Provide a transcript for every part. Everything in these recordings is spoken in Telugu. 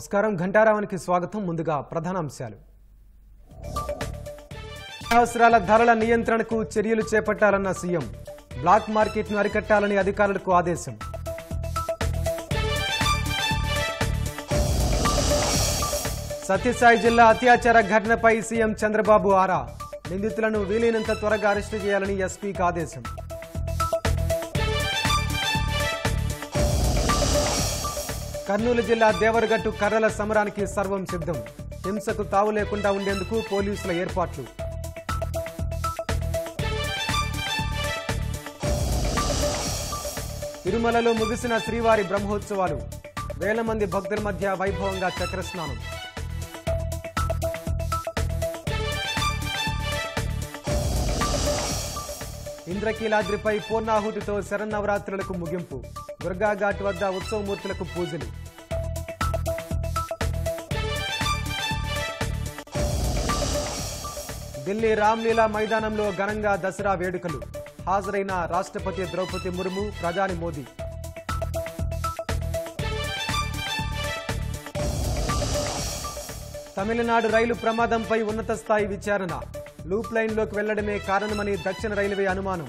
నమస్కారం ఘంటారావానికి స్వాగతం ముందుగా ప్రధానాంశాలు అవసరాల ధరల నియంత్రణకు చర్యలు చేపట్టాలన్న సీఎం బ్లాక్ మార్కెట్ను అరికట్టాలని అధికారులకు ఆదేశం సత్యసాయి జిల్లా అత్యాచార ఘటనపై సీఎం చంద్రబాబు ఆరా నిందితులను వీలైనంత త్వరగా అరెస్టు చేయాలని ఎస్పీకి ఆదేశం కర్నూలు జిల్లా దేవరగట్టు కర్రల సమరానికి సర్వం సిద్ధం హింసకు తావు లేకుండా ఉండేందుకు పోలీసుల ఏర్పాట్లు తిరుమలలో ముగిసిన శ్రీవారి బ్రహ్మోత్సవాలు వేల మంది భక్తుల మధ్య వైభవంగా చక్రస్నానం ఇంద్రకీలాద్రిపై పూర్ణాహుతితో శరన్నవరాత్రులకు ముగింపు దుర్గాఘాట్ వద్ద ఉత్సవమూర్తులకు పూజలు ఢిల్లీ రామ్లీలా మైదానంలో ఘనంగా దసరా వేడుకలు హాజరైన రాష్ట్రపతి ద్రౌపది ముర్ము ప్రధాని మోదీ తమిళనాడు రైలు ప్రమాదంపై ఉన్నత స్థాయి విచారణ లూప్ లైన్లోకి వెళ్లడమే కారణమని దక్షిణ రైల్వే అనుమానం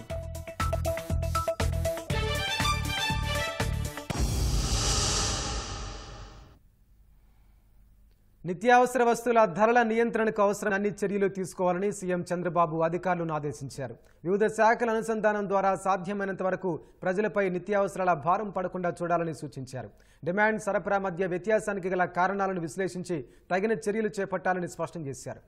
నిత్యావసర వస్తువుల ధరల నియంత్రణకు అవసరం అన్ని చర్యలు తీసుకోవాలని సీఎం చంద్రబాబు అధికారులను ఆదేశించారు వివిధ శాఖల అనుసంధానం ద్వారా సాధ్యమైనంత వరకు ప్రజలపై నిత్యావసరాల భారం పడకుండా చూడాలని సూచించారు డిమాండ్ సరఫరా మధ్య వ్యత్యాసానికి గల కారణాలను విశ్లేషించి తగిన చర్యలు చేపట్టాలని స్పష్టం చేశారు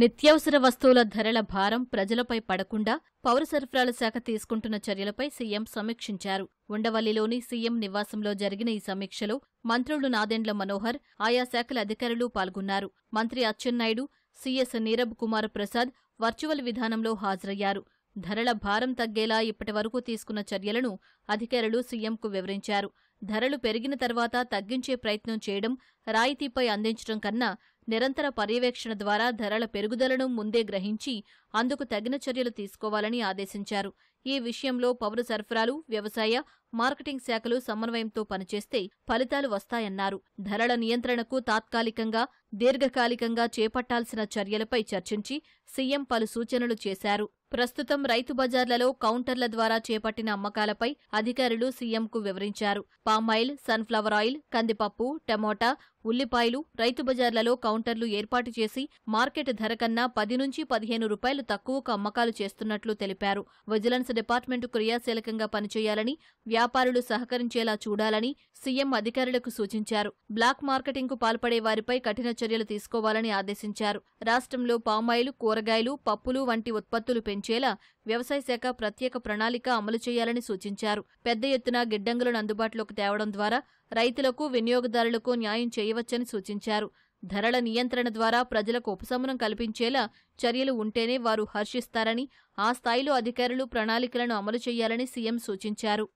నిత్యావసర వస్తువుల ధరల భారం ప్రజలపై పడకుండా పౌర సరఫరాల శాఖ తీసుకుంటున్న చర్యలపై సీఎం సమీక్షించారు ఉండవల్లిలోని సీఎం నివాసంలో జరిగిన ఈ సమీక్షలో మంత్రులు నాదెండ్ల మనోహర్ ఆయా శాఖల అధికారులు పాల్గొన్నారు మంత్రి అచ్చెన్నాయుడు సీఎస్ నీరబ్ కుమార్ ప్రసాద్ వర్చువల్ విధానంలో హాజరయ్యారు ధరల భారం తగ్గేలా ఇప్పటి వరకు తీసుకున్న చర్యలను అధికారులు సీఎంకు వివరించారు ధరలు పెరిగిన తర్వాత తగ్గించే ప్రయత్నం చేయడం రాయితీపై అందించడం కన్నా నిరంతర పర్యవేక్షణ ద్వారా ధరల పెరుగుదలను ముందే గ్రహించి అందుకు తగిన చర్యలు తీసుకోవాలని ఆదేశించారు ఈ విషయంలో పౌర సరఫరాలు వ్యవసాయ మార్కెటింగ్ శాఖలు సమన్వయంతో పనిచేస్తే ఫలితాలు వస్తాయన్నారు ధరల నియంత్రణకు తాత్కాలికంగా దీర్ఘకాలికంగా చేపట్టాల్సిన చర్యలపై చర్చించి సీఎం పలు సూచనలు చేశారు ప్రస్తుతం రైతు బజార్లలో కౌంటర్ల ద్వారా చేపట్టిన అమ్మకాలపై అధికారులు సీఎంకు వివరించారు పామాయిల్ సన్ఫ్లవర్ ఆయిల్ కందిపప్పు టమోటా ఉల్లిపాయలు రైతు బజార్లలో కౌంటర్లు ఏర్పాటు చేసి మార్కెట్ ధర కన్నా పది నుంచి పదిహేను రూపాయలు తక్కువకు అమ్మకాలు చేస్తున్నట్లు తెలిపారు విజిలెన్స్ డిపార్ట్మెంట్ క్రియాశీలకంగా పనిచేయాలని వ్యాపారులు సహకరించేలా చూడాలని సీఎం అధికారులకు సూచించారు బ్లాక్ మార్కెటింగ్ కు పాల్పడే వారిపై కఠిన చర్యలు తీసుకోవాలని ఆదేశించారు రాష్ట్రంలో పామాయిల్ కూరగాయలు పప్పులు వంటి ఉత్పత్తులు పెంచేలా వ్యవసాయ శాఖ ప్రత్యేక ప్రణాళిక అమలు చేయాలని సూచించారు పెద్ద ఎత్తున గిడ్డంగులను అందుబాటులోకి తేవడం ద్వారా రైతులకు వినియోగదారులకు న్యాయం చేయవచ్చని సూచించారు ధరల నియంత్రణ ద్వారా ప్రజలకు ఉపశమనం కల్పించేలా చర్యలు ఉంటేనే వారు హర్షిస్తారని ఆ స్థాయిలో అధికారులు ప్రణాళికలను అమలు చేయాలని సీఎం సూచించారు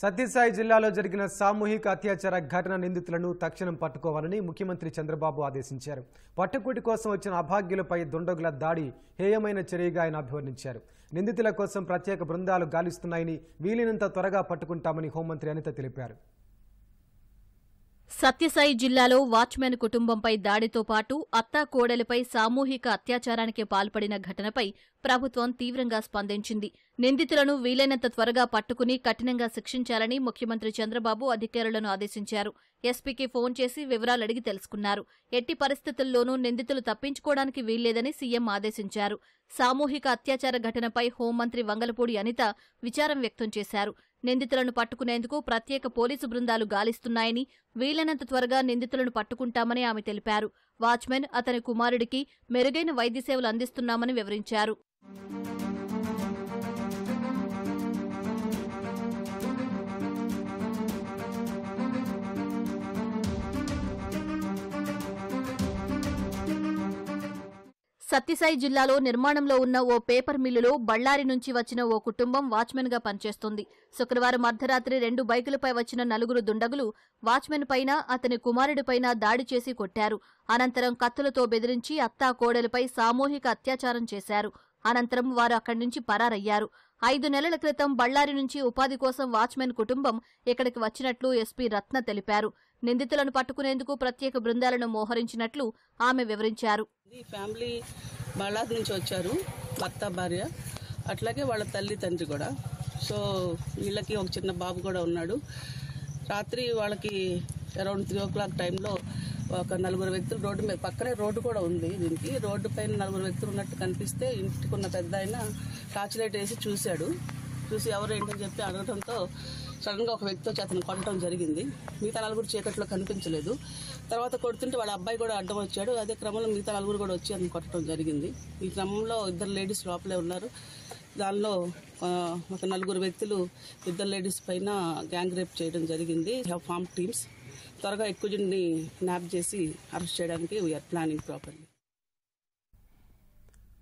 సత్యసాయి జిల్లాలో జరిగిన సామూహిక అత్యాచార ఘటన నిందితులను తక్షణం పట్టుకోవాలని ముఖ్యమంత్రి చంద్రబాబు ఆదేశించారు పట్టుకూటి కోసం వచ్చిన అభాగ్యులపై దుండగుల దాడి హేయమైన చర్యగా ఆయన అభివర్ణించారు నిందితుల కోసం ప్రత్యేక బృందాలు గాలిస్తున్నాయని వీలైనంత త్వరగా పట్టుకుంటామని హోంమంత్రి అనిత తెలిపారు సత్యసాయి జిల్లాలో వాచ్మెన్ కుటుంబంపై దాడితో పాటు అత్తా కోడలిపై సామూహిక అత్యాచారానికి పాల్పడిన ఘటనపై ప్రభుత్వం తీవ్రంగా స్పందించింది నిందితులను వీలైనంత త్వరగా పట్టుకుని కఠినంగా శిక్షించాలని ముఖ్యమంత్రి చంద్రబాబు అధికారులను ఆదేశించారు ఎస్పీకి ఫోన్ చేసి వివరాలు అడిగి తెలుసుకున్నారు ఎట్టి పరిస్థితుల్లోనూ నిందితులు తప్పించుకోవడానికి వీల్లేదని సీఎం ఆదేశించారు సామూహిక అత్యాచార ఘటనపై హోంమంత్రి వంగలపూడి అనిత విచారం వ్యక్తం చేశారు నిందితులను పట్టుకునేందుకు ప్రత్యేక పోలీసు బృందాలు గాలిస్తున్నాయని వీలైనంత త్వరగా నిందితులను పట్టుకుంటామని ఆమె తెలిపారు వాచ్మెన్ అతని కుమారుడికి మెరుగైన వైద్య సేవలు అందిస్తున్నామని వివరించారు సత్యసాయి జిల్లాలో నిర్మాణంలో ఉన్న ఓ పేపర్ మిల్లులో బళ్లారి నుంచి వచ్చిన ఓ కుటుంబం వాచ్మెన్ గా పనిచేస్తుంది శుక్రవారం అర్ధరాత్రి రెండు బైకులపై వచ్చిన నలుగురు దుండగులు వాచ్మెన్ పైన అతని కుమారుడిపైన దాడి చేసి కొట్టారు అనంతరం కత్తులతో బెదిరించి అత్తా కోడలిపై సామూహిక అత్యాచారం చేశారు అనంతరం వారు అక్కడి నుంచి పరారయ్యారు ఐదు నెలల క్రితం బళ్లారి నుంచి ఉపాధి కోసం వాచ్మెన్ కుటుంబం ఇక్కడికి వచ్చినట్లు ఎస్పీ రత్న తెలిపారు నిందితులను పట్టుకునేందుకు ప్రత్యేక బృందాలను మోహరించినట్లు ఆమె వివరించారు ఫ్యామిలీ బాలాద్ నుంచి వచ్చారు భర్త భార్య అట్లాగే వాళ్ళ తల్లి తండ్రి కూడా సో వీళ్ళకి ఒక చిన్న బాబు కూడా ఉన్నాడు రాత్రి వాళ్ళకి అరౌండ్ త్రీ ఓ క్లాక్ టైంలో ఒక నలుగురు వ్యక్తులు రోడ్డు మీద పక్కనే రోడ్డు కూడా ఉంది దీనికి రోడ్డు పైన నలుగురు వ్యక్తులు ఉన్నట్టు కనిపిస్తే ఇంటికి ఉన్న పెద్ద ఆయన టార్చ్ లైట్ వేసి చూశాడు చూసి ఎవరు ఏంటని చెప్పి అడగడంతో సడన్గా ఒక వ్యక్తితో అతను కొట్టడం జరిగింది మిగతా నలుగురు చీకట్లో కనిపించలేదు తర్వాత కొడుతుంటే వాళ్ళ అబ్బాయి కూడా అడ్డం వచ్చాడు అదే క్రమంలో మిగతా నలుగురు కూడా వచ్చి అతను కొట్టడం జరిగింది ఈ క్రమంలో ఇద్దరు లేడీస్ లోపలే ఉన్నారు దానిలో ఒక నలుగురు వ్యక్తులు ఇద్దరు లేడీస్ పైన గ్యాంగ్ రేప్ చేయడం జరిగింది ఫామ్ టీమ్స్ త్వరగా ఎక్కువ జ్యూడ్ని నాప్ చేసి అరెస్ట్ చేయడానికి వీఆర్ ప్లానింగ్ ప్రాపర్లీ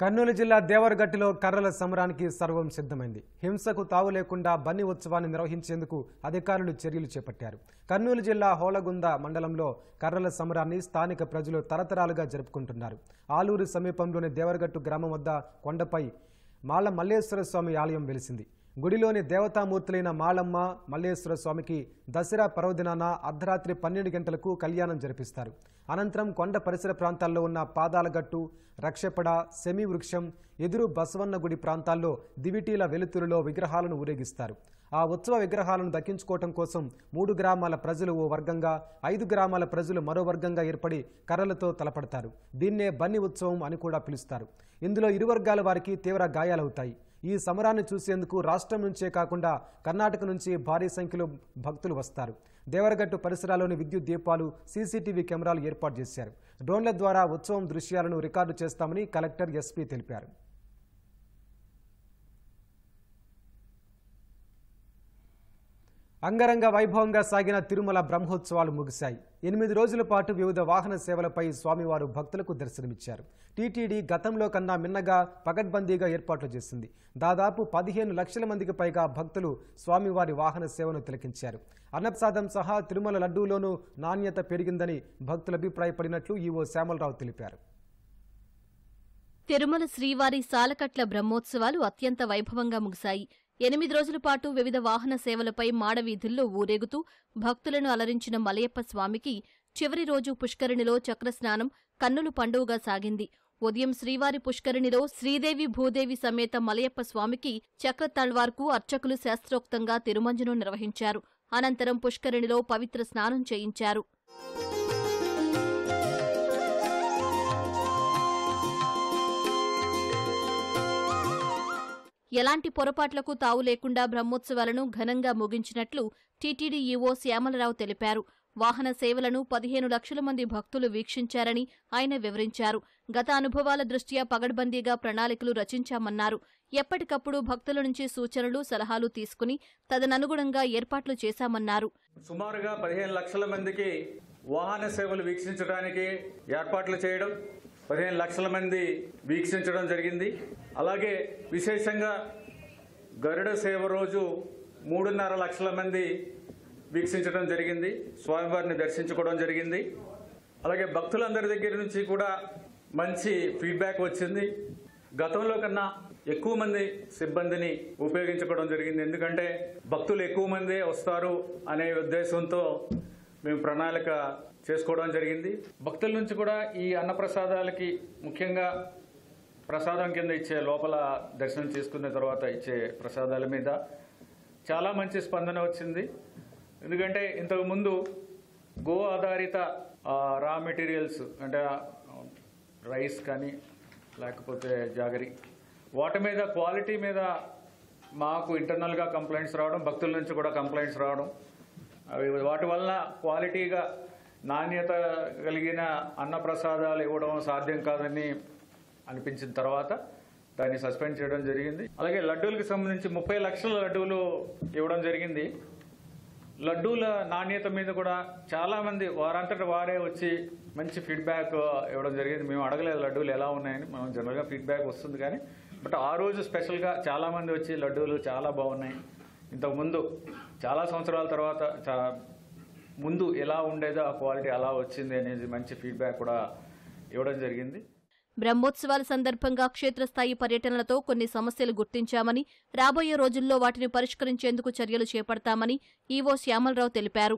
కర్నూలు జిల్లా దేవరగట్టిలో కర్రల సమరానికి సర్వం సిద్ధమైంది హింసకు తావు లేకుండా బన్నీ ఉత్సవాన్ని నిర్వహించేందుకు అధికారులు చర్యలు చేపట్టారు కర్నూలు జిల్లా హోలగుంద మండలంలో కర్రల సమరాన్ని స్థానిక ప్రజలు తరతరాలుగా జరుపుకుంటున్నారు ఆలూరు సమీపంలోని దేవరగట్టు గ్రామం వద్ద కొండపై మాల మల్లేశ్వర స్వామి ఆలయం వెలిసింది గుడిలోని దేవతామూర్తులైన మాళమ్మ మల్లేశ్వర స్వామికి దసరా పర్వదినాన అర్ధరాత్రి పన్నెండు గంటలకు కళ్యాణం జరిపిస్తారు అనంతరం కొండ పరిసర ప్రాంతాల్లో ఉన్న పాదాలగట్టు రక్షపడ సెమి వృక్షం ఎదురు బసవన్న గుడి ప్రాంతాల్లో దివిటీల వెలుతురులో విగ్రహాలను ఊరేగిస్తారు ఆ ఉత్సవ విగ్రహాలను దక్కించుకోవటం కోసం మూడు గ్రామాల ప్రజలు ఓ వర్గంగా ఐదు గ్రామాల ప్రజలు మరో వర్గంగా ఏర్పడి కర్రలతో తలపడతారు దీన్నే బన్ని ఉత్సవం అని కూడా పిలుస్తారు ఇందులో ఇరు వర్గాల వారికి తీవ్ర గాయాలవుతాయి ఈ సమరాన్ని చూసేందుకు రాష్ట్రం నుంచే కాకుండా కర్ణాటక నుంచి భారీ సంఖ్యలో భక్తులు వస్తారు దేవరగట్టు పరిసరాల్లోని విద్యుత్ దీపాలు సీసీటీవీ కెమెరాలు ఏర్పాటు చేశారు డ్రోన్ల ద్వారా ఉత్సవం దృశ్యాలను రికార్డు చేస్తామని కలెక్టర్ ఎస్పీ తెలిపారు అంగరంగ వైభవంగా సాగిన తిరుమల బ్రహ్మోత్సవాలు ముగిశాయి ఎనిమిది రోజుల పాటు వివిధ వాహన సేవలపై స్వామివారు భక్తులకు దర్శనమిచ్చారు టీటీడీ గతంలో కన్నా మిన్నగా పగడ్బందీగా ఏర్పాట్లు చేసింది దాదాపు పదిహేను లక్షల మందికి పైగా భక్తులు స్వామివారి వాహన సేవను తిలకించారు అన్నప్రసాదం సహా తిరుమల లడ్డూలోనూ నాణ్యత పెరిగిందని భక్తులు అభిప్రాయపడినట్లు ఈవో శ్యామలరావు తెలిపారు తిరుమల శ్రీవారి సాలకట్ల బ్రహ్మోత్సవాలు అత్యంత వైభవంగా ముగిశాయి ఎనిమిది రోజుల పాటు వివిధ వాహన సేవలపై మాడవీధుల్లో ఊరేగుతూ భక్తులను అలరించిన మలయప్ప స్వామికి చివరి రోజు పుష్కరిణిలో చక్రస్నానం కన్నులు పండువుగా సాగింది ఉదయం శ్రీవారి పుష్కరిణిలో శ్రీదేవి భూదేవి సమేత మలయప్ప స్వామికి చక్ర తల్వార్కు అర్చకులు శాస్త్రోక్తంగా తిరుమంజను నిర్వహించారు అనంతరం పుష్కరిణిలో పవిత్ర స్నానం చేయించారు ఎలాంటి పొరపాట్లకు తావు లేకుండా బ్రహ్మోత్సవాలను ఘనంగా ముగించినట్లు టీటీడీ ఈవో శ్యామలరావు తెలిపారు వాహన సేవలను పదిహేను లక్షల మంది భక్తులు వీక్షించారని ఆయన వివరించారు గత అనుభవాల దృష్ట్యా పగడ్బందీగా ప్రణాళికలు రచించామన్నారు ఎప్పటికప్పుడు భక్తుల నుంచి సూచనలు సలహాలు తీసుకుని తదననుగుణంగా ఏర్పాట్లు చేశామన్నారు సుమారుగా పదిహేను లక్షల మందికి వాహన సేవలు వీక్షించడానికి ఏర్పాట్లు చేయడం పదిహేను లక్షల మంది వీక్షించడం జరిగింది అలాగే విశేషంగా గరుడ సేవ రోజు మూడున్నర లక్షల మంది వీక్షించడం జరిగింది స్వామివారిని దర్శించుకోవడం జరిగింది అలాగే భక్తులందరి దగ్గర నుంచి కూడా మంచి ఫీడ్బ్యాక్ వచ్చింది గతంలో కన్నా ఎక్కువ మంది సిబ్బందిని ఉపయోగించుకోవడం జరిగింది ఎందుకంటే భక్తులు ఎక్కువ మందే వస్తారు అనే ఉద్దేశంతో మేము ప్రణాళిక చేసుకోవడం జరిగింది భక్తుల నుంచి కూడా ఈ అన్న ప్రసాదాలకి ముఖ్యంగా ప్రసాదం కింద ఇచ్చే లోపల దర్శనం చేసుకున్న తర్వాత ఇచ్చే ప్రసాదాల మీద చాలా మంచి స్పందన వచ్చింది ఎందుకంటే ఇంతకుముందు గో ఆధారిత రా మెటీరియల్స్ అంటే రైస్ కానీ లేకపోతే జాగరి వాటి మీద క్వాలిటీ మీద మాకు ఇంటర్నల్గా కంప్లైంట్స్ రావడం భక్తుల నుంచి కూడా కంప్లైంట్స్ రావడం అవి వాటి వలన క్వాలిటీగా నాణ్యత కలిగిన అన్నప్రసాదాలు ఇవ్వడం సాధ్యం కాదని అనిపించిన తర్వాత దాన్ని సస్పెండ్ చేయడం జరిగింది అలాగే లడ్డూలకు సంబంధించి ముప్పై లక్షల లడ్డూలు ఇవ్వడం జరిగింది లడ్డూల నాణ్యత మీద కూడా చాలామంది వారంతటి వారే వచ్చి మంచి ఫీడ్బ్యాక్ ఇవ్వడం జరిగింది మేము అడగలేదు లడ్డూలు ఎలా ఉన్నాయని మనం జనరల్గా ఫీడ్బ్యాక్ వస్తుంది కానీ బట్ ఆ రోజు స్పెషల్గా చాలామంది వచ్చి లడ్డూలు చాలా బాగున్నాయి ఇంతకుముందు చాలా సంవత్సరాల తర్వాత ముందు ఎలా ఉండేదో ఆ క్వాలిటీ అలా వచ్చింది అనేది మంచి ఫీడ్బ్యాక్ కూడా ఇవ్వడం జరిగింది బ్రహ్మోత్సవాల సందర్భంగా క్షేత్రస్థాయి పర్యటనలతో కొన్ని సమస్యలు గుర్తించామని రాబోయే రోజుల్లో వాటిని పరిష్కరించేందుకు చర్యలు చేపడతామని ఈవో శ్యామలరావు తెలిపారు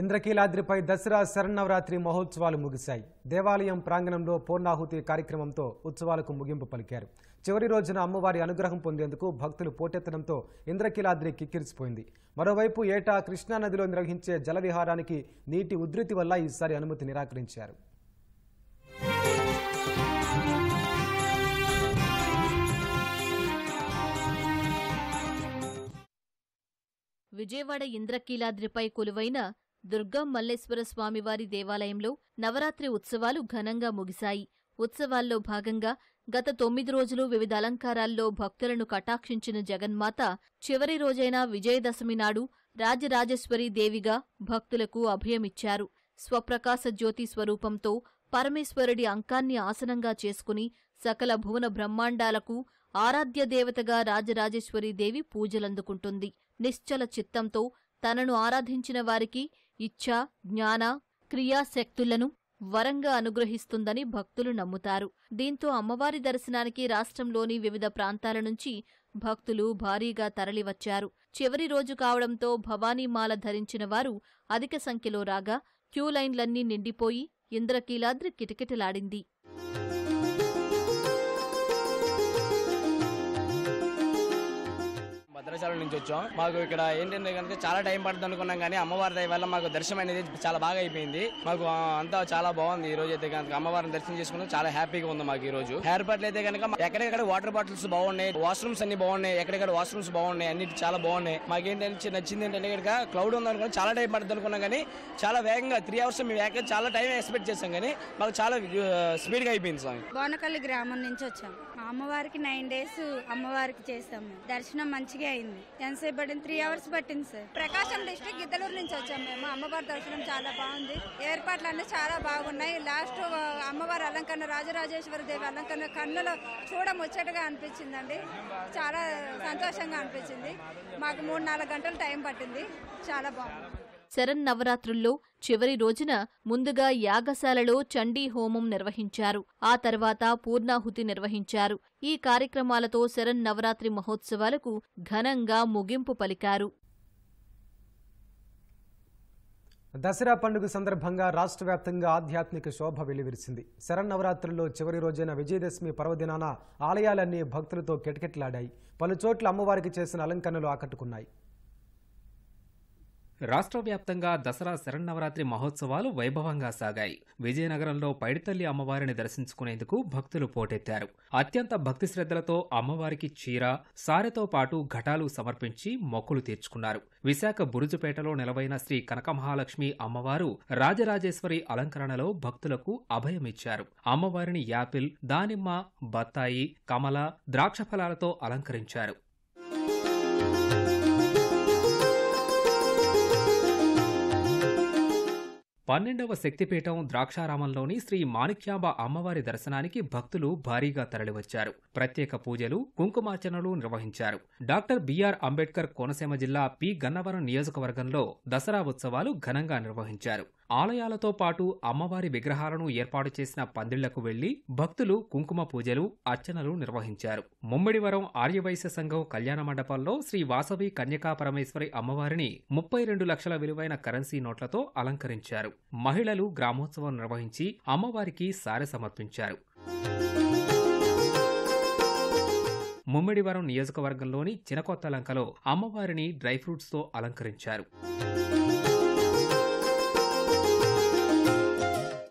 ఇంద్రకీలాద్రిపై దసరా శరన్నవరాత్రి మహోత్సవాలు ముగిశాయి దేవాలయం ప్రాంగణంలో పూర్ణాహుతి కార్యక్రమంతో ఉత్సవాలకు ముగింపు పలికారు చివరి రోజున అమ్మవారి అనుగ్రహం పొందేందుకు భక్తులు పోటెత్తడంతో ఇంద్రకీలాద్రి కిక్కిరిసిపోయింది మరోవైపు ఏటా కృష్ణానదిలో నిర్వహించే జలవిహారానికి నీటి ఉధృతి వల్ల ఈసారి అనుమతి నిరాకరించారు విజయవాడ ఇంద్రకీలాద్రిపై కొలువైన దుర్గం మల్లేశ్వర స్వామివారి దేవాలయంలో నవరాత్రి ఉత్సవాలు ఘనంగా ముగిశాయి ఉత్సవాల్లో భాగంగా గత తొమ్మిది రోజులు వివిధ అలంకారాల్లో భక్తులను కటాక్షించిన జగన్మాత చివరి రోజైన విజయదశమి నాడు రాజరాజేశ్వరి దేవిగా భక్తులకు అభయమిచ్చారు స్వప్రకాశ జ్యోతి స్వరూపంతో పరమేశ్వరుడి అంకాన్ని ఆసనంగా చేసుకుని సకల భువన బ్రహ్మాండాలకు ఆరాధ్య దేవతగా దేవి పూజలందుకుంటుంది నిశ్చల చిత్తంతో తనను ఆరాధించిన వారికి ఇచ్ఛ జ్ఞాన క్రియాశక్తులను వరంగా అనుగ్రహిస్తుందని భక్తులు నమ్ముతారు దీంతో అమ్మవారి దర్శనానికి రాష్ట్రంలోని వివిధ ప్రాంతాల నుంచి భక్తులు భారీగా తరలివచ్చారు చివరి రోజు కావడంతో భవానీమాల ధరించిన వారు అధిక సంఖ్యలో రాగా క్యూలైన్లన్నీ నిండిపోయి ఇంద్రకీలాద్రి కిటకిటలాడింది పాఠశాల నుంచి వచ్చాం మాకు ఇక్కడ ఏంటంటే కనుక చాలా టైం పడుతుంది అనుకున్నాం కానీ అమ్మవారి దయ వల్ల మాకు దర్శనం అనేది చాలా బాగా అయిపోయింది మాకు అంతా చాలా బాగుంది ఈ రోజు అయితే కనుక అమ్మవారిని దర్శనం చేసుకున్నాం చాలా హ్యాపీగా ఉంది మాకు ఈ రోజు ఏర్పాట్లు అయితే కనుక ఎక్కడెక్కడ వాటర్ బాటిల్స్ బాగున్నాయి వాష్రూమ్స్ అన్ని బాగున్నాయి ఎక్కడెక్కడ వాష్రూమ్స్ బాగున్నాయి అన్ని చాలా బాగున్నాయి మాకు ఏంటంటే నచ్చింది ఏంటంటే ఇక్కడ క్లౌడ్ ఉంది అనుకుని చాలా టైం పడుతుంది అనుకున్నాం కానీ చాలా వేగంగా త్రీ అవర్స్ మేము చాలా టైం ఎక్స్పెక్ట్ చేసాం కానీ మాకు చాలా స్పీడ్గా అయిపోయింది సార్ బోనకల్లి గ్రామం నుంచి వచ్చాం అమ్మవారికి నైన్ డేస్ అమ్మవారికి చేసాము దర్శనం మంచిగా అయింది ఎంతసేపు పట్టింది త్రీ అవర్స్ పట్టింది సార్ ప్రకాశం డిస్టిక్ గిద్దలూరు నుంచి వచ్చాము మేము అమ్మవారి దర్శనం చాలా బాగుంది ఏర్పాట్లు అన్ని చాలా బాగున్నాయి లాస్ట్ అమ్మవారి అలంకరణ రాజరాజేశ్వరి దేవి అలంకరణ కన్నుల చూడ ముచ్చటగా అనిపించిందండి చాలా సంతోషంగా అనిపించింది మాకు మూడు నాలుగు గంటలు టైం పట్టింది చాలా బాగుంది శరన్నవరాత్రుల్లో చివరి రోజున ముందుగా యాగశాలలో చండీ హోమం నిర్వహించారు ఆ తర్వాత పూర్ణాహుతి నిర్వహించారు ఈ కార్యక్రమాలతో శరన్నవరాత్రి మహోత్సవాలకు ఘనంగా ముగింపు పలికారు దసరా పండుగ సందర్భంగా రాష్ట్ర వ్యాప్తంగా ఆధ్యాత్మిక శోభ శరణ్ శరన్నవరాత్రుల్లో చివరి రోజైన విజయదశమి పర్వదినాన ఆలయాలన్నీ భక్తులతో కిటకిటలాడాయి పలుచోట్ల అమ్మవారికి చేసిన అలంకరణలు ఆకట్టుకున్నాయి రాష్ట్ర వ్యాప్తంగా దసరా శరన్నవరాత్రి మహోత్సవాలు వైభవంగా సాగాయి విజయనగరంలో పైడితల్లి అమ్మవారిని దర్శించుకునేందుకు భక్తులు పోటెత్తారు అత్యంత భక్తి శ్రద్ధలతో అమ్మవారికి చీర సారెతో పాటు ఘటాలు సమర్పించి మొక్కులు తీర్చుకున్నారు విశాఖ బురుజుపేటలో నిలవైన శ్రీ కనకమహాలక్ష్మి అమ్మవారు రాజరాజేశ్వరి అలంకరణలో భక్తులకు అభయమిచ్చారు అమ్మవారిని యాపిల్ దానిమ్మ బత్తాయి కమల ద్రాక్ష ఫలాలతో అలంకరించారు పన్నెండవ శక్తిపీఠం ద్రాక్షారామంలోని శ్రీ మాణిక్యాంబ అమ్మవారి దర్శనానికి భక్తులు భారీగా తరలివచ్చారు ప్రత్యేక పూజలు కుంకుమార్చనలు నిర్వహించారు డాక్టర్ బిఆర్ అంబేద్కర్ కోనసీమ జిల్లా పి గన్నవరం నియోజకవర్గంలో దసరా ఉత్సవాలు ఘనంగా నిర్వహించారు ఆలయాలతో పాటు అమ్మవారి విగ్రహాలను ఏర్పాటు చేసిన పందిళ్లకు వెళ్లి భక్తులు కుంకుమ పూజలు అర్చనలు నిర్వహించారు ముమ్మడివరం ఆర్యవైశ్య సంఘం కళ్యాణ మండపంలో శ్రీ వాసవి కన్యకా పరమేశ్వరి అమ్మవారిని ముప్పై రెండు లక్షల విలువైన కరెన్సీ నోట్లతో అలంకరించారు మహిళలు గ్రామోత్సవం నిర్వహించి అమ్మవారికి సారె సమర్పించారు ముమ్మడివరం నియోజకవర్గంలోని చినకొత్తలంకలో అమ్మవారిని డ్రై ఫ్రూట్స్తో అలంకరించారు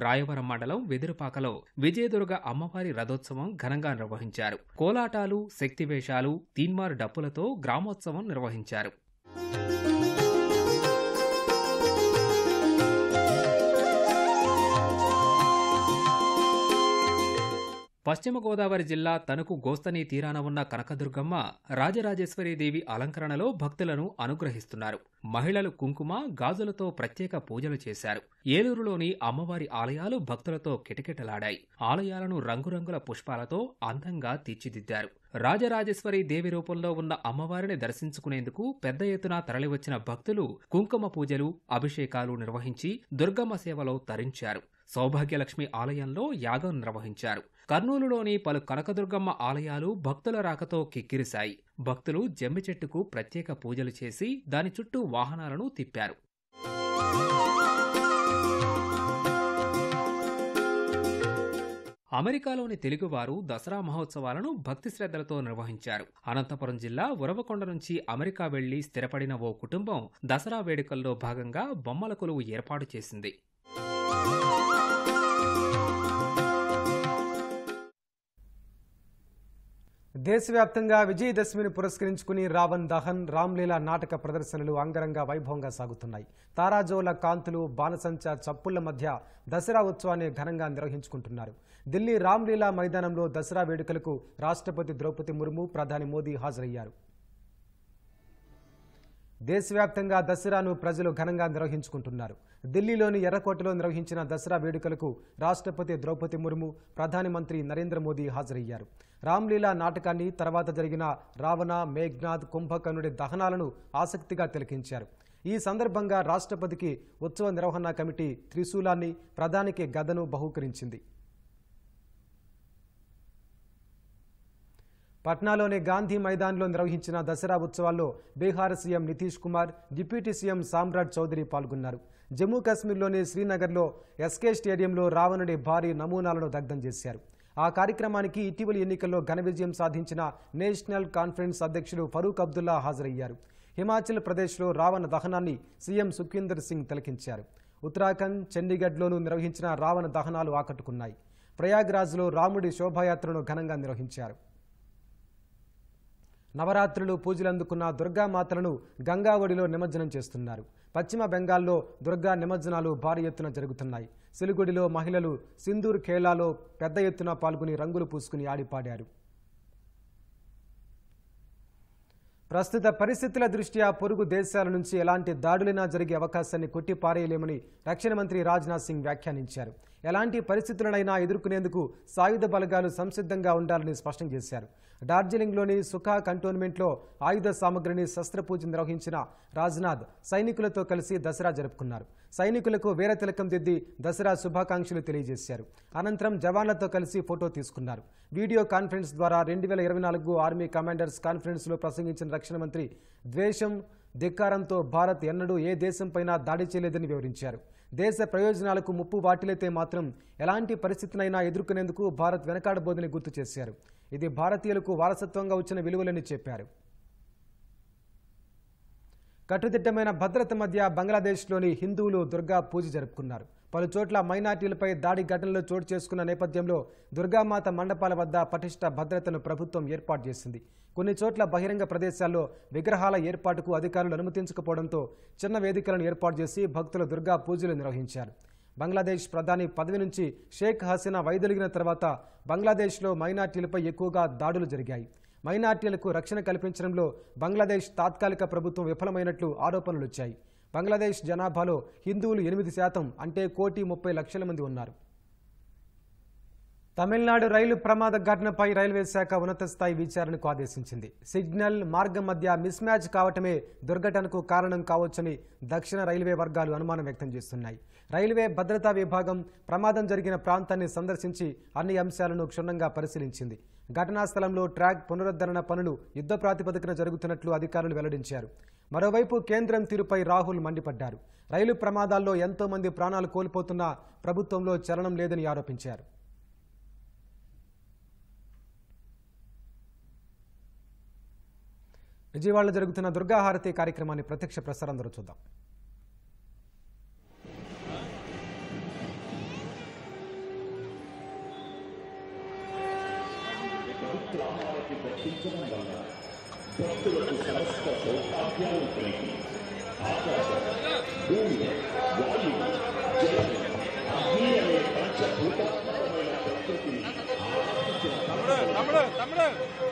రాయవరం మండలం వెదురుపాకలో విజయదుర్గ అమ్మవారి రథోత్సవం ఘనంగా నిర్వహించారు కోలాటాలు శక్తివేషాలు తీన్మారు డప్పులతో గ్రామోత్సవం నిర్వహించారు పశ్చిమ గోదావరి జిల్లా తణుకు గోస్తని తీరాన ఉన్న కనకదుర్గమ్మ రాజరాజేశ్వరీదేవి అలంకరణలో భక్తులను అనుగ్రహిస్తున్నారు మహిళలు కుంకుమ గాజులతో ప్రత్యేక పూజలు చేశారు ఏలూరులోని అమ్మవారి ఆలయాలు భక్తులతో కిటకిటలాడాయి ఆలయాలను రంగురంగుల పుష్పాలతో అందంగా తీర్చిదిద్దారు రాజరాజేశ్వరి దేవి రూపంలో ఉన్న అమ్మవారిని దర్శించుకునేందుకు పెద్ద ఎత్తున తరలివచ్చిన భక్తులు కుంకుమ పూజలు అభిషేకాలు నిర్వహించి దుర్గమ్మ సేవలో తరించారు సౌభాగ్యలక్ష్మి ఆలయంలో యాగం నిర్వహించారు కర్నూలులోని పలు కనకదుర్గమ్మ ఆలయాలు భక్తుల రాకతో కిక్కిరిశాయి భక్తులు జమ్మి చెట్టుకు ప్రత్యేక పూజలు చేసి దాని చుట్టూ వాహనాలను తిప్పారు అమెరికాలోని తెలుగువారు దసరా మహోత్సవాలను భక్తి శ్రద్ధలతో నిర్వహించారు అనంతపురం జిల్లా ఉరవకొండ నుంచి అమెరికా వెళ్లి స్థిరపడిన ఓ కుటుంబం దసరా వేడుకల్లో భాగంగా బొమ్మల కొలువు ఏర్పాటు చేసింది దేశవ్యాప్తంగా విజయదశమిని పురస్కరించుకుని రావణ్ దహన్ రామ్లీలా నాటక ప్రదర్శనలు అంగరంగ వైభవంగా సాగుతున్నాయి తారాజోల కాంతులు బాణసంచ చప్పుళ్ల మధ్య దసరా ఉత్సవాన్ని ఘనంగా నిర్వహించుకుంటున్నారు ఢిల్లీ రామ్లీలా మైదానంలో దసరా వేడుకలకు రాష్ట్రపతి ద్రౌపది ముర్ము ప్రధాని మోదీ హాజరయ్యారు దేశవ్యాప్తంగా దసరాను ప్రజలు ఘనంగా నిర్వహించుకుంటున్నారు ఢిల్లీలోని ఎర్రకోటలో నిర్వహించిన దసరా వేడుకలకు రాష్ట్రపతి ద్రౌపది ముర్ము ప్రధానమంత్రి నరేంద్ర మోదీ హాజరయ్యారు రామ్లీలా నాటకాన్ని తర్వాత జరిగిన రావణ మేఘ్నాథ్ కుంభకర్ణుడి దహనాలను ఆసక్తిగా తిలకించారు ఈ సందర్భంగా రాష్ట్రపతికి ఉత్సవ నిర్వహణ కమిటీ త్రిశూలాన్ని ప్రధానికి గదను బహూకరించింది పట్నాలోని గాంధీ మైదాన్లో నిర్వహించిన దసరా ఉత్సవాల్లో Bihar CM Nitish Kumar deputy CM Samrat Choudhary పాల్గొన్నారు జమ్మూ కాశ్మీర్లోని శ్రీనగర్లో ఎస్కే స్టేడియంలో రావణుడి భారీ నమూనాలను దగ్ధం చేశారు ఆ కార్యక్రమానికి ఇటీవలి ఎన్నికల్లో ఘన విజయం సాధించిన నేషనల్ కాన్ఫరెన్స్ అధ్యక్షులు ఫరూక్ అబ్దుల్లా హాజరయ్యారు హిమాచల్ ప్రదేశ్లో రావణ దహనాన్ని సీఎం సుఖీందర్ సింగ్ తిలకించారు ఉత్తరాఖండ్ చండీగఢ్లోనూ నిర్వహించిన రావణ దహనాలు ఆకట్టుకున్నాయి ప్రయాగ్రాజ్లో రాముడి శోభాయాత్రను ఘనంగా నిర్వహించారు నవరాత్రులు పూజలందుకున్న దుర్గామాతలను గంగావడిలో నిమజ్జనం చేస్తున్నారు పశ్చిమ బెంగాల్లో దుర్గా నిమజ్జనాలు భారీ ఎత్తున జరుగుతున్నాయి సిలిగుడిలో మహిళలు సింధూర్ ఖేలాలో పెద్ద ఎత్తున పాల్గొని రంగులు పూసుకుని ఆడిపాడారు ప్రస్తుత పరిస్థితుల దృష్ట్యా పొరుగు దేశాల నుంచి ఎలాంటి దాడులైనా జరిగే అవకాశాన్ని కొట్టిపారేయలేమని రక్షణ మంత్రి రాజ్నాథ్ సింగ్ వ్యాఖ్యానించారు ఎలాంటి పరిస్థితులనైనా ఎదుర్కొనేందుకు సాయుధ బలగాలు సంసిద్ధంగా ఉండాలని స్పష్టం చేశారు డార్జిలింగ్లోని సుఖా కంటోన్మెంట్లో ఆయుధ సామగ్రిని శస్త్రపూజ నిర్వహించిన రాజ్నాథ్ సైనికులతో కలిసి దసరా జరుపుకున్నారు సైనికులకు వీరతిలకం దిద్ది దసరా శుభాకాంక్షలు తెలియజేశారు అనంతరం జవాన్లతో కలిసి ఫోటో తీసుకున్నారు వీడియో కాన్ఫరెన్స్ ద్వారా రెండు వేల ఇరవై నాలుగు ఆర్మీ కమాండర్స్ కాన్ఫరెన్స్లో ప్రసంగించిన రక్షణ మంత్రి ద్వేషం ధిక్కారంతో భారత్ ఎన్నడూ ఏ దేశంపైనా దాడి చేయలేదని వివరించారు దేశ ప్రయోజనాలకు ముప్పు వాటిలైతే మాత్రం ఎలాంటి పరిస్థితినైనా ఎదుర్కొనేందుకు భారత్ వెనకాడబోదని గుర్తు చేశారు ఇది భారతీయులకు వారసత్వంగా వచ్చిన విలువలని చెప్పారు కట్టుదిట్టమైన భద్రత మధ్య బంగ్లాదేశ్లోని హిందువులు దుర్గా పూజ జరుపుకున్నారు పలుచోట్ల మైనార్టీలపై దాడి ఘటనలు చోటు చేసుకున్న నేపథ్యంలో దుర్గామాత మండపాల వద్ద పటిష్ట భద్రతను ప్రభుత్వం ఏర్పాటు చేసింది కొన్ని చోట్ల బహిరంగ ప్రదేశాల్లో విగ్రహాల ఏర్పాటుకు అధికారులు అనుమతించకపోవడంతో చిన్న వేదికలను ఏర్పాటు చేసి భక్తుల దుర్గా పూజలు నిర్వహించారు బంగ్లాదేశ్ ప్రధాని పదవి నుంచి షేక్ హసీనా వైదొలిగిన తర్వాత బంగ్లాదేశ్లో మైనార్టీలపై ఎక్కువగా దాడులు జరిగాయి మైనార్టీలకు రక్షణ కల్పించడంలో బంగ్లాదేశ్ తాత్కాలిక ప్రభుత్వం విఫలమైనట్లు ఆరోపణలు వచ్చాయి బంగ్లాదేశ్ జనాభాలో హిందువులు ఎనిమిది శాతం అంటే కోటి ముప్పై లక్షల మంది ఉన్నారు తమిళనాడు రైలు ప్రమాద ఘటనపై రైల్వే శాఖ ఉన్నత స్థాయి విచారణకు ఆదేశించింది సిగ్నల్ మార్గం మధ్య మిస్ మ్యాచ్ కావటమే దుర్ఘటనకు కారణం కావచ్చని దక్షిణ రైల్వే వర్గాలు అనుమానం వ్యక్తం చేస్తున్నాయి రైల్వే భద్రతా విభాగం ప్రమాదం జరిగిన ప్రాంతాన్ని సందర్శించి అన్ని అంశాలను క్షుణ్ణంగా పరిశీలించింది ఘటనా స్థలంలో ట్రాక్ పునరుద్ధరణ పనులు యుద్ధ ప్రాతిపదికన జరుగుతున్నట్లు అధికారులు వెల్లడించారు మరోవైపు కేంద్రం తీరుపై రాహుల్ మండిపడ్డారు రైలు ప్రమాదాల్లో ఎంతో మంది ప్రాణాలు కోల్పోతున్నా ప్రభుత్వంలో చలనం లేదని ఆరోపించారు విజయవాడలో జరుగుతున్న దుర్గాహారతి కార్యక్రమాన్ని ప్రత్యక్ష ప్రసారం ద్వారా చూద్దాం